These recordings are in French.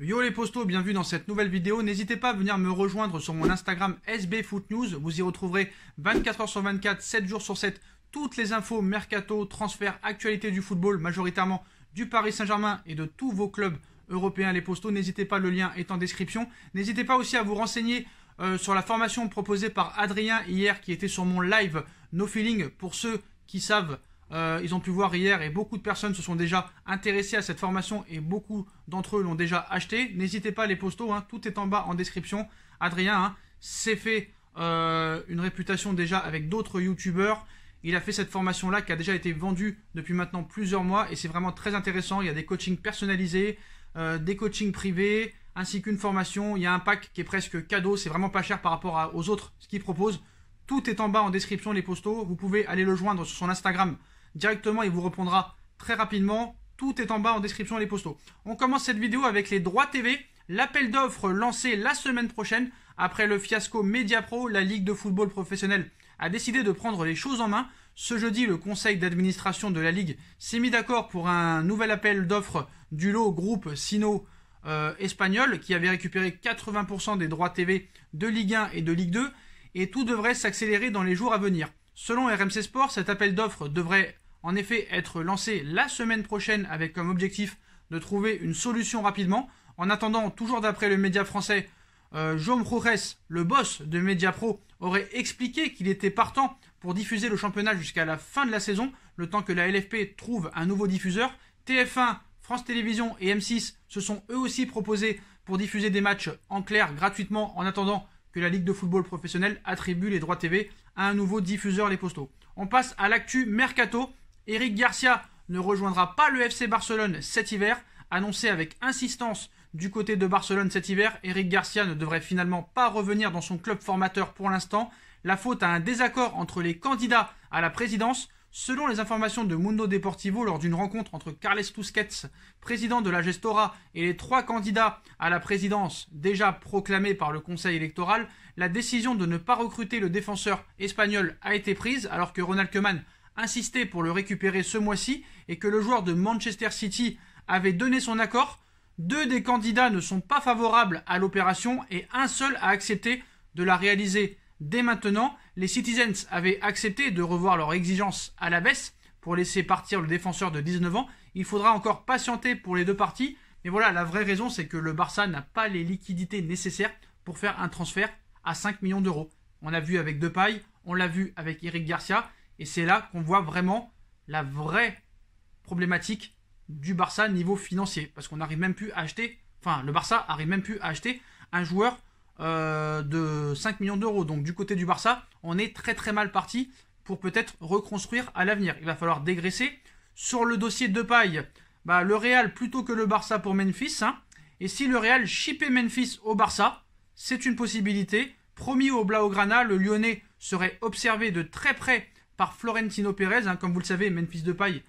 Yo les postos, bienvenue dans cette nouvelle vidéo. N'hésitez pas à venir me rejoindre sur mon Instagram SBFootNews. Vous y retrouverez 24h sur 24, 7 jours sur 7, toutes les infos mercato, transferts, actualités du football, majoritairement du Paris Saint-Germain et de tous vos clubs européens les postos. N'hésitez pas, le lien est en description. N'hésitez pas aussi à vous renseigner euh, sur la formation proposée par Adrien hier qui était sur mon live No Feeling. Pour ceux qui savent, euh, ils ont pu voir hier et beaucoup de personnes se sont déjà intéressées à cette formation et beaucoup d'entre eux l'ont déjà acheté. N'hésitez pas à les poster, hein, tout est en bas en description. Adrien hein, s'est fait euh, une réputation déjà avec d'autres youtubeurs. Il a fait cette formation-là qui a déjà été vendue depuis maintenant plusieurs mois et c'est vraiment très intéressant. Il y a des coachings personnalisés, des coachings privés, ainsi qu'une formation. Il y a un pack qui est presque cadeau, c'est vraiment pas cher par rapport aux autres, ce qu'il propose. Tout est en bas en description, les postaux Vous pouvez aller le joindre sur son Instagram directement, il vous répondra très rapidement. Tout est en bas en description, les postaux On commence cette vidéo avec les droits TV. L'appel d'offres lancé la semaine prochaine après le fiasco Mediapro, la Ligue de football professionnel a décidé de prendre les choses en main. Ce jeudi, le conseil d'administration de la Ligue s'est mis d'accord pour un nouvel appel d'offres du lot groupe Sino euh, espagnol qui avait récupéré 80% des droits TV de Ligue 1 et de Ligue 2 et tout devrait s'accélérer dans les jours à venir. Selon RMC Sport, cet appel d'offres devrait en effet être lancé la semaine prochaine avec comme objectif de trouver une solution rapidement. En attendant, toujours d'après le média français, euh, Jaume le boss de pro aurait expliqué qu'il était partant pour diffuser le championnat jusqu'à la fin de la saison, le temps que la LFP trouve un nouveau diffuseur. TF1 France Télévisions et M6 se sont eux aussi proposés pour diffuser des matchs en clair gratuitement en attendant que la Ligue de football professionnelle attribue les droits TV à un nouveau diffuseur, les postaux. On passe à l'actu Mercato. Eric Garcia ne rejoindra pas le FC Barcelone cet hiver. Annoncé avec insistance du côté de Barcelone cet hiver, Eric Garcia ne devrait finalement pas revenir dans son club formateur pour l'instant. La faute à un désaccord entre les candidats à la présidence. Selon les informations de Mundo Deportivo, lors d'une rencontre entre Carles Tusquets, président de la Gestora, et les trois candidats à la présidence déjà proclamés par le Conseil électoral, la décision de ne pas recruter le défenseur espagnol a été prise, alors que Ronald Koeman insistait pour le récupérer ce mois-ci et que le joueur de Manchester City avait donné son accord. Deux des candidats ne sont pas favorables à l'opération et un seul a accepté de la réaliser dès maintenant les Citizens avaient accepté de revoir leurs exigences à la baisse pour laisser partir le défenseur de 19 ans. Il faudra encore patienter pour les deux parties. Mais voilà, la vraie raison, c'est que le Barça n'a pas les liquidités nécessaires pour faire un transfert à 5 millions d'euros. On l'a vu avec Depay, on l'a vu avec Eric Garcia, et c'est là qu'on voit vraiment la vraie problématique du Barça niveau financier, parce qu'on n'arrive même plus à acheter, enfin le Barça arrive même plus à acheter un joueur euh, de 5 millions d'euros. Donc du côté du Barça, on est très très mal parti pour peut-être reconstruire à l'avenir. Il va falloir dégraisser. Sur le dossier de paille, bah, le Real plutôt que le Barça pour Memphis. Hein. Et si le Real chipait Memphis au Barça, c'est une possibilité. Promis au Blaugrana, le Lyonnais serait observé de très près par Florentino Pérez. Hein. Comme vous le savez, Memphis de paille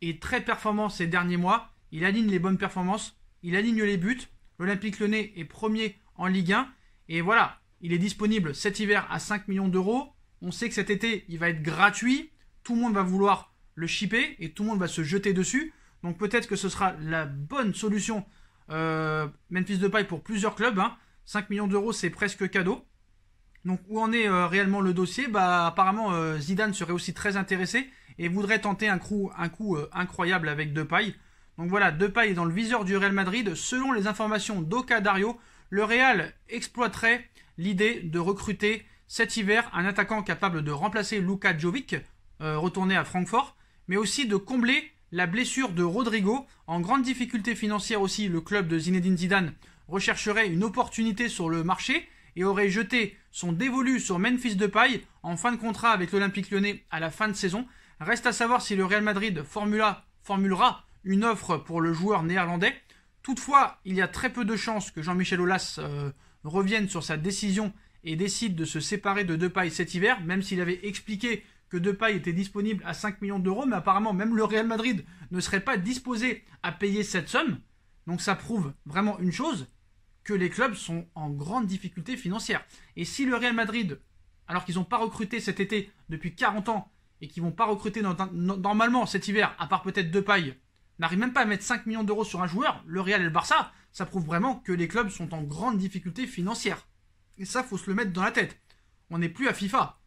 est très performant ces derniers mois. Il aligne les bonnes performances, il aligne les buts. L'Olympique Lyonnais est premier en Ligue 1. Et voilà, il est disponible cet hiver à 5 millions d'euros. On sait que cet été, il va être gratuit. Tout le monde va vouloir le shipper et tout le monde va se jeter dessus. Donc peut-être que ce sera la bonne solution euh, Memphis de paille pour plusieurs clubs. 5 hein. millions d'euros, c'est presque cadeau. Donc où en est euh, réellement le dossier Bah apparemment euh, Zidane serait aussi très intéressé et voudrait tenter un, coup, un coup incroyable avec Depay. Donc voilà, Depay est dans le viseur du Real Madrid selon les informations d'Oka Dario, le Real exploiterait l'idée de recruter cet hiver un attaquant capable de remplacer Luka Jovic, euh, retourné à Francfort, mais aussi de combler la blessure de Rodrigo. En grande difficulté financière aussi, le club de Zinedine Zidane rechercherait une opportunité sur le marché et aurait jeté son dévolu sur Memphis Depay en fin de contrat avec l'Olympique lyonnais à la fin de saison. Reste à savoir si le Real Madrid formulera une offre pour le joueur néerlandais. Toutefois, il y a très peu de chances que Jean-Michel Aulas euh, revienne sur sa décision et décide de se séparer de Depay cet hiver, même s'il avait expliqué que Depay était disponible à 5 millions d'euros, mais apparemment même le Real Madrid ne serait pas disposé à payer cette somme. Donc ça prouve vraiment une chose, que les clubs sont en grande difficulté financière. Et si le Real Madrid, alors qu'ils n'ont pas recruté cet été depuis 40 ans, et qu'ils vont pas recruter normalement cet hiver, à part peut-être Depay, n'arrive même pas à mettre 5 millions d'euros sur un joueur, le Real et le Barça, ça prouve vraiment que les clubs sont en grande difficulté financière. Et ça, faut se le mettre dans la tête. On n'est plus à FIFA.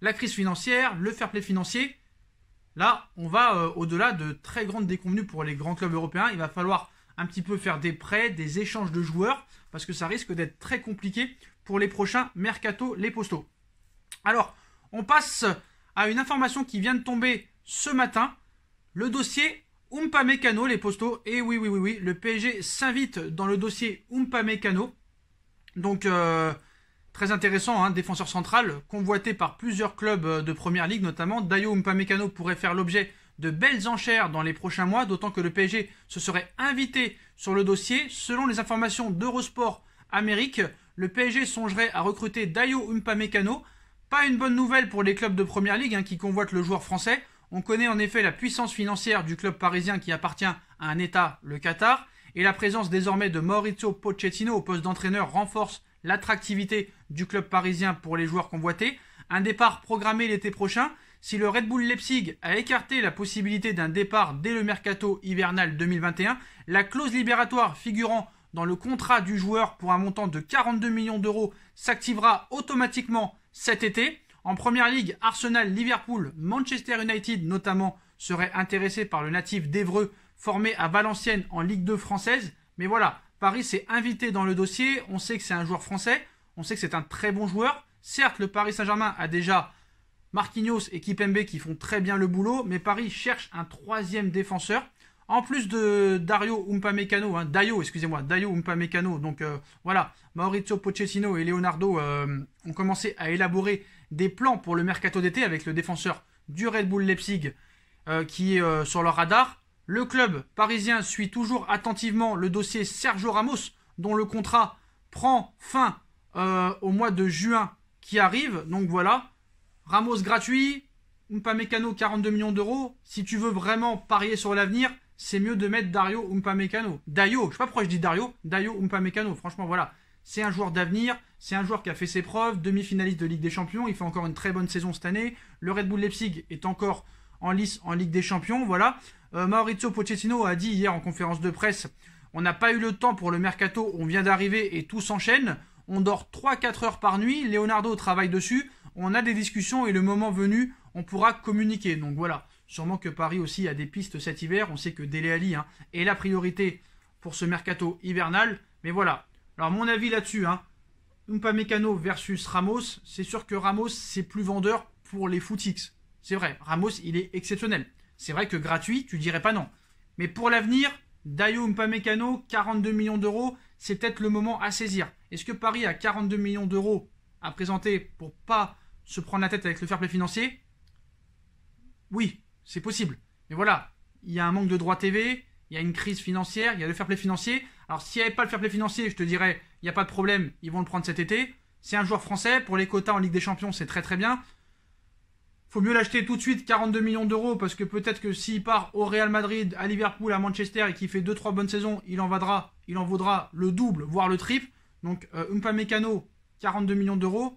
La crise financière, le fair play financier, là, on va euh, au-delà de très grandes déconvenues pour les grands clubs européens. Il va falloir un petit peu faire des prêts, des échanges de joueurs, parce que ça risque d'être très compliqué pour les prochains mercato, les postaux. Alors, on passe à une information qui vient de tomber ce matin. Le dossier Umpa Mécano, les postaux Et oui, oui, oui, oui. Le PSG s'invite dans le dossier Umpa Mécano. Donc, euh, très intéressant, hein, défenseur central, convoité par plusieurs clubs euh, de première ligue, notamment. Dayo Umpa Mécano pourrait faire l'objet de belles enchères dans les prochains mois, d'autant que le PSG se serait invité sur le dossier. Selon les informations d'Eurosport Amérique, le PSG songerait à recruter Dayo Mécano Pas une bonne nouvelle pour les clubs de première ligue hein, qui convoitent le joueur français. On connaît en effet la puissance financière du club parisien qui appartient à un État, le Qatar, et la présence désormais de Maurizio Pochettino au poste d'entraîneur renforce l'attractivité du club parisien pour les joueurs convoités. Un départ programmé l'été prochain. Si le Red Bull Leipzig a écarté la possibilité d'un départ dès le mercato hivernal 2021, la clause libératoire figurant dans le contrat du joueur pour un montant de 42 millions d'euros s'activera automatiquement cet été. En première ligue, Arsenal, Liverpool, Manchester United notamment seraient intéressés par le natif d'Evreux formé à Valenciennes en Ligue 2 française. Mais voilà, Paris s'est invité dans le dossier. On sait que c'est un joueur français. On sait que c'est un très bon joueur. Certes, le Paris Saint-Germain a déjà Marquinhos et Kipembe qui font très bien le boulot, mais Paris cherche un troisième défenseur. En plus de Dario Umpamecano, Dario hein, Dayo, excusez-moi, Dayo Umpamecano. Donc euh, voilà, Maurizio Pochettino et Leonardo euh, ont commencé à élaborer des plans pour le mercato d'été avec le défenseur du Red Bull Leipzig euh, qui est euh, sur leur radar. Le club parisien suit toujours attentivement le dossier Sergio Ramos, dont le contrat prend fin euh, au mois de juin qui arrive. Donc voilà, Ramos gratuit, Upamecano 42 millions d'euros. Si tu veux vraiment parier sur l'avenir, c'est mieux de mettre Dario Upamecano. Dario, je sais pas pourquoi je dis Dario, Dario Upamecano. Franchement, voilà, c'est un joueur d'avenir. C'est un joueur qui a fait ses preuves, demi-finaliste de Ligue des Champions, il fait encore une très bonne saison cette année. Le Red Bull Leipzig est encore en lice en Ligue des Champions, voilà. Euh, Maurizio Pochettino a dit hier en conférence de presse, on n'a pas eu le temps pour le mercato, on vient d'arriver et tout s'enchaîne. On dort 3-4 heures par nuit, Leonardo travaille dessus, on a des discussions et le moment venu, on pourra communiquer. Donc voilà, sûrement que Paris aussi a des pistes cet hiver, on sait que Dele Ali hein, est la priorité pour ce mercato hivernal, mais voilà. Alors mon avis là-dessus, hein, Upamecano versus Ramos, c'est sûr que Ramos, c'est plus vendeur pour les footix. C'est vrai, Ramos, il est exceptionnel. C'est vrai que gratuit, tu dirais pas non. Mais pour l'avenir, Dayo Upamecano, 42 millions d'euros, c'est peut-être le moment à saisir. Est-ce que Paris a 42 millions d'euros à présenter pour pas se prendre la tête avec le fair play financier Oui, c'est possible. Mais voilà, il y a un manque de droits TV, il y a une crise financière, il y a le fair play financier. Alors s'il n'y avait pas le fair play financier, je te dirais il n'y a pas de problème, ils vont le prendre cet été. C'est un joueur français, pour les quotas en Ligue des Champions, c'est très très bien. Faut mieux l'acheter tout de suite, 42 millions d'euros, parce que peut-être que s'il part au Real Madrid, à Liverpool, à Manchester et qu'il fait 2-3 bonnes saisons, il en, vaudra, il en le double, voire le triple. Donc, euh, Umpa 42 millions d'euros,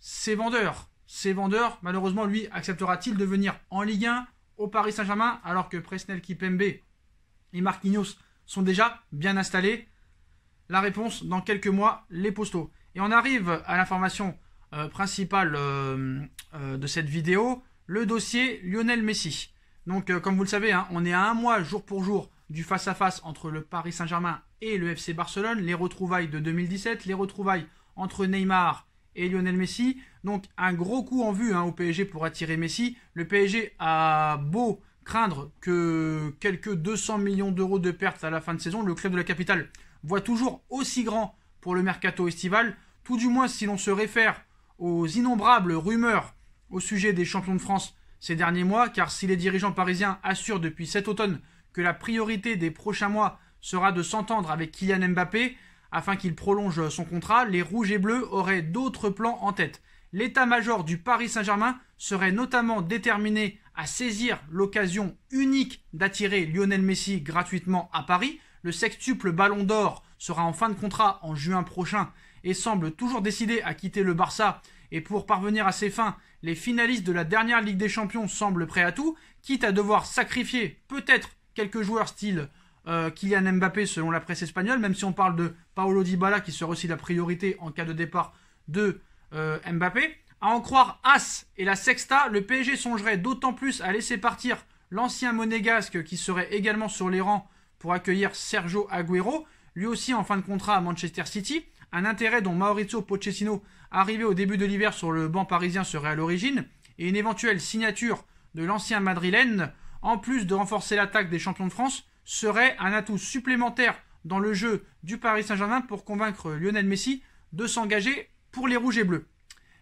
ces vendeurs, ces vendeurs. Malheureusement, lui, acceptera-t-il de venir en Ligue 1 au Paris Saint-Germain alors que Presnel Kipembe et Marquinhos sont déjà bien installés la réponse dans quelques mois, les postaux. Et on arrive à l'information euh, principale euh, euh, de cette vidéo, le dossier Lionel Messi. Donc comme vous le savez, hein, on est à un mois jour pour jour du face-à-face entre le Paris Saint-Germain et le FC Barcelone, les retrouvailles de 2017, les retrouvailles entre Neymar et Lionel Messi. Donc un gros coup en vue hein, au PSG pour attirer Messi. Le PSG a beau craindre que quelques 200 millions d'euros de pertes à la fin de saison, le club de la capitale voit toujours aussi grand pour le mercato estival, tout du moins si l'on se réfère aux innombrables rumeurs au sujet des champions de France ces derniers mois, car si les dirigeants parisiens assurent depuis cet automne que la priorité des prochains mois sera de s'entendre avec Kylian Mbappé afin qu'il prolonge son contrat, les Rouges et Bleus auraient d'autres plans en tête. L'état-major du Paris Saint-Germain serait notamment déterminé à saisir l'occasion unique d'attirer Lionel Messi gratuitement à Paris, le sextuple Ballon d'Or sera en fin de contrat en juin prochain et semble toujours décidé à quitter le Barça. Et pour parvenir à ses fins, les finalistes de la dernière Ligue des Champions semblent prêts à tout, quitte à devoir sacrifier peut-être quelques joueurs style euh, Kylian Mbappé selon la presse espagnole, même si on parle de Paolo Dybala qui serait aussi la priorité en cas de départ de euh, Mbappé. À en croire As et la Sexta, le PSG songerait d'autant plus à laisser partir l'ancien monégasque qui serait également sur les rangs pour accueillir Sergio Aguero, lui aussi en fin de contrat à Manchester City. Un intérêt dont Maurizio Pochettino, arrivé au début de l'hiver sur le banc parisien, serait à l'origine, et une éventuelle signature de l'ancien madrilène, en plus de renforcer l'attaque des champions de France, serait un atout supplémentaire dans le jeu du Paris Saint-Germain pour convaincre Lionel Messi de s'engager pour les Rouges et Bleus.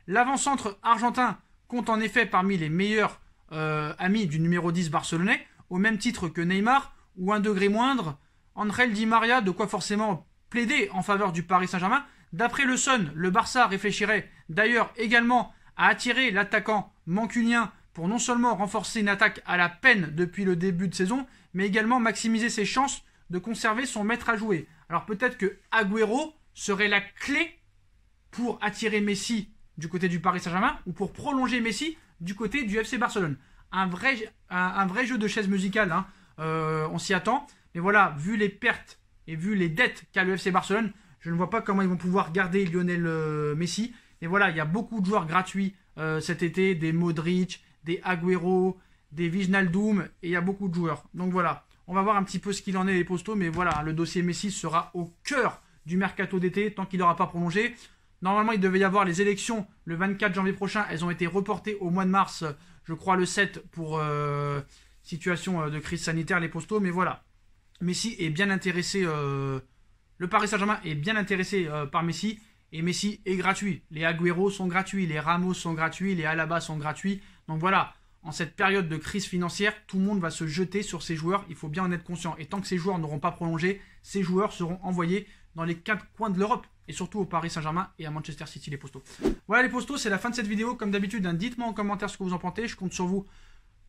L'avant-centre argentin compte en effet parmi les meilleurs euh, amis du numéro 10 barcelonais, au même titre que Neymar, ou un degré moindre, Angel Di Maria de quoi forcément plaider en faveur du Paris Saint-Germain. D'après le Sun, le Barça réfléchirait d'ailleurs également à attirer l'attaquant mancunien pour non seulement renforcer une attaque à la peine depuis le début de saison, mais également maximiser ses chances de conserver son maître à jouer. Alors peut-être que Agüero serait la clé pour attirer Messi du côté du Paris Saint-Germain ou pour prolonger Messi du côté du FC Barcelone. Un vrai, un, vrai jeu de chaise musicale. Hein. Euh, on s'y attend. Mais voilà, vu les pertes et vu les dettes qu'a le FC Barcelone, je ne vois pas comment ils vont pouvoir garder Lionel euh, Messi. Et voilà, il y a beaucoup de joueurs gratuits euh, cet été, des Modric, des Agüero, des Vignaldoum, et il y a beaucoup de joueurs. Donc voilà, on va voir un petit peu ce qu'il en est les postaux, mais voilà, le dossier Messi sera au cœur du mercato d'été tant qu'il n'aura pas prolongé. Normalement, il devait y avoir les élections le 24 janvier prochain. Elles ont été reportées au mois de mars, je crois le 7, pour situation euh, de crise sanitaire, les postaux, mais voilà. Messi est bien intéressé, euh, le Paris Saint-Germain est bien intéressé euh, par Messi, et Messi est gratuit. Les Agüero sont gratuits, les Ramos sont gratuits, les Alaba sont gratuits. Donc voilà, en cette période de crise financière, tout le monde va se jeter sur ces joueurs, il faut bien en être conscient. Et tant que ces joueurs n'auront pas prolongé, ces joueurs seront envoyés dans les quatre coins de l'Europe, et surtout au Paris Saint-Germain et à Manchester City, les postaux Voilà les postaux c'est la fin de cette vidéo. Comme d'habitude, hein, dites-moi en commentaire ce que vous en pensez, je compte sur vous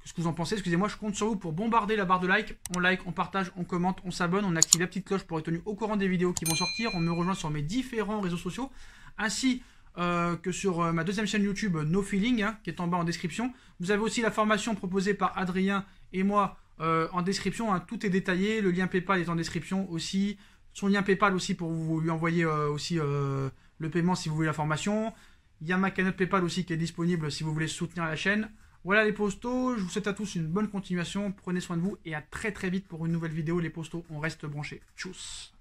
ce que vous en pensez Excusez-moi, je compte sur vous pour bombarder la barre de like. On like, on partage, on commente, on s'abonne, on active la petite cloche pour être tenu au courant des vidéos qui vont sortir. On me rejoint sur mes différents réseaux sociaux, ainsi euh, que sur euh, ma deuxième chaîne YouTube No Feeling, hein, qui est en bas en description. Vous avez aussi la formation proposée par Adrien et moi euh, en description. Hein. tout est détaillé, le lien PayPal est en description aussi. Son lien PayPal aussi pour vous lui envoyer aussi le paiement si vous voulez la formation. Il y a ma canette PayPal aussi qui est disponible si vous voulez soutenir la chaîne. Voilà les postos, je vous souhaite à tous une bonne continuation, prenez soin de vous et à très très vite pour une nouvelle vidéo les postos, on reste branchés. Tchuss